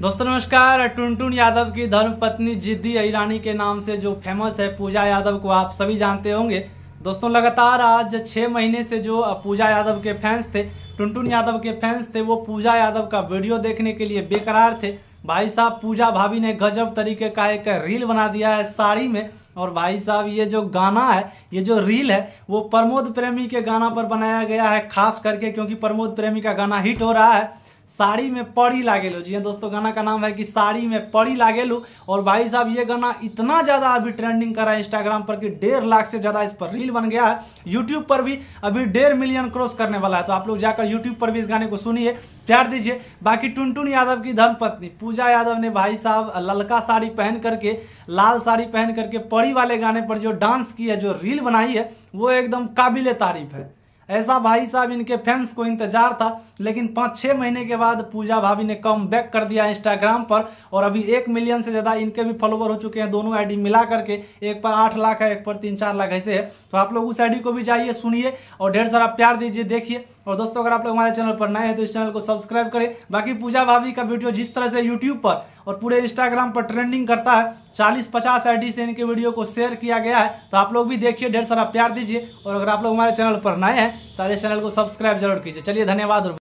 दोस्तों नमस्कार टुनटुन यादव की धर्मपत्नी जिद्दी ईरानी के नाम से जो फेमस है पूजा यादव को आप सभी जानते होंगे दोस्तों लगातार आज छः महीने से जो पूजा यादव के फैंस थे टुनटुन यादव के फैंस थे वो पूजा यादव का वीडियो देखने के लिए बेकरार थे भाई साहब पूजा भाभी ने गजब तरीके का एक रील बना दिया है साड़ी में और भाई साहब ये जो गाना है ये जो रील है वो प्रमोद प्रेमी के गाना पर बनाया गया है खास करके क्योंकि प्रमोद प्रेमी का गाना हिट हो रहा है साड़ी में पड़ी लागेलो जी हाँ दोस्तों गाना का नाम है कि साड़ी में पड़ी लागेलो और भाई साहब ये गाना इतना ज़्यादा अभी ट्रेंडिंग करा है इंस्टाग्राम पर कि डेढ़ लाख से ज़्यादा इस पर रील बन गया है यूट्यूब पर भी अभी डेढ़ मिलियन क्रॉस करने वाला है तो आप लोग जाकर यूट्यूब पर भी इस गाने को सुनिए प्यार दीजिए बाकी टुनटुन यादव की धर्मपत्नी पूजा यादव ने भाई साहब ललका साड़ी पहन करके लाल साड़ी पहन करके पड़ी वाले गाने पर जो डांस की है जो रील बनाई है वो एकदम काबिल तारीफ है ऐसा भाई साहब इनके फैंस को इंतजार था लेकिन पाँच छः महीने के बाद पूजा भाभी ने कम बैक कर दिया इंस्टाग्राम पर और अभी एक मिलियन से ज़्यादा इनके भी फॉलोवर हो चुके हैं दोनों आईडी मिला करके एक पर आठ लाख है एक पर तीन चार लाख ऐसे है तो आप लोग उस आईडी को भी जाइए सुनिए और ढेर सारा प्यार दीजिए देखिए और दोस्तों अगर आप लोग हमारे चैनल पर नए हैं तो इस चैनल को सब्सक्राइब करें बाकी पूजा भाभी का वीडियो जिस तरह से यूट्यूब पर और पूरे इंस्टाग्राम पर ट्रेंडिंग करता है चालीस पचास आई से इनके वीडियो को शेयर किया गया है तो आप लोग भी देखिए ढेर सारा प्यार दीजिए और अगर आप लोग हमारे चैनल पर नए हैं तो चैनल को सब्सक्राइब जरूर कीजिए चलिए धन्यवाद